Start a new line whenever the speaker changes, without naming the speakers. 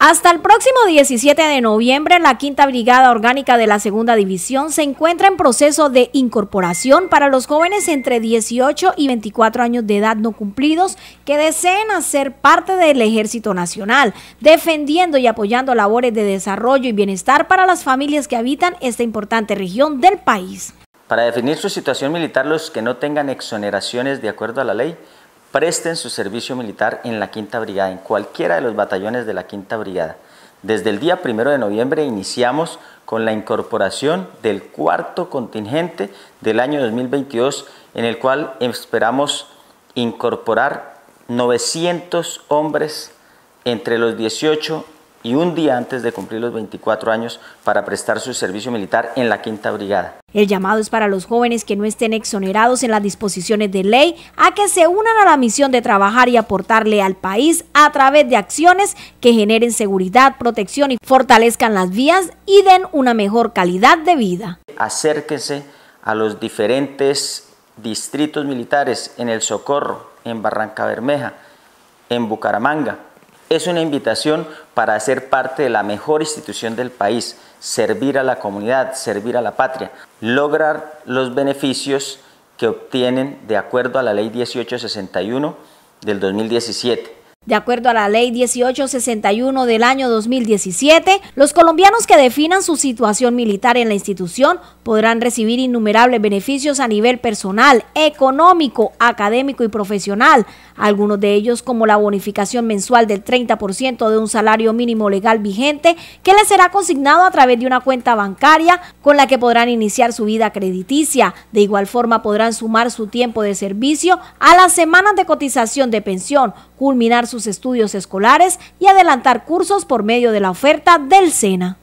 Hasta el próximo 17 de noviembre, la Quinta Brigada Orgánica de la Segunda División se encuentra en proceso de incorporación para los jóvenes entre 18 y 24 años de edad no cumplidos que deseen hacer parte del Ejército Nacional, defendiendo y apoyando labores de desarrollo y bienestar para las familias que habitan esta importante región del país.
Para definir su situación militar, los que no tengan exoneraciones de acuerdo a la ley presten su servicio militar en la Quinta Brigada, en cualquiera de los batallones de la Quinta Brigada. Desde el día primero de noviembre iniciamos con la incorporación del cuarto contingente del año 2022, en el cual esperamos incorporar 900 hombres entre los 18 y un día antes de cumplir los 24 años para prestar su servicio militar en la Quinta Brigada.
El llamado es para los jóvenes que no estén exonerados en las disposiciones de ley a que se unan a la misión de trabajar y aportarle al país a través de acciones que generen seguridad, protección y fortalezcan las vías y den una mejor calidad de vida.
Acérquese a los diferentes distritos militares en El Socorro, en Barranca Bermeja, en Bucaramanga, es una invitación para ser parte de la mejor institución del país, servir a la comunidad, servir a la patria, lograr los beneficios que obtienen de acuerdo a la ley 1861 del 2017
de acuerdo a la ley 1861 del año 2017, los colombianos que definan su situación militar en la institución podrán recibir innumerables beneficios a nivel personal, económico, académico y profesional, algunos de ellos como la bonificación mensual del 30% de un salario mínimo legal vigente que les será consignado a través de una cuenta bancaria con la que podrán iniciar su vida crediticia. De igual forma podrán sumar su tiempo de servicio a las semanas de cotización de pensión, culminar su estudios escolares y adelantar cursos por medio de la oferta del SENA.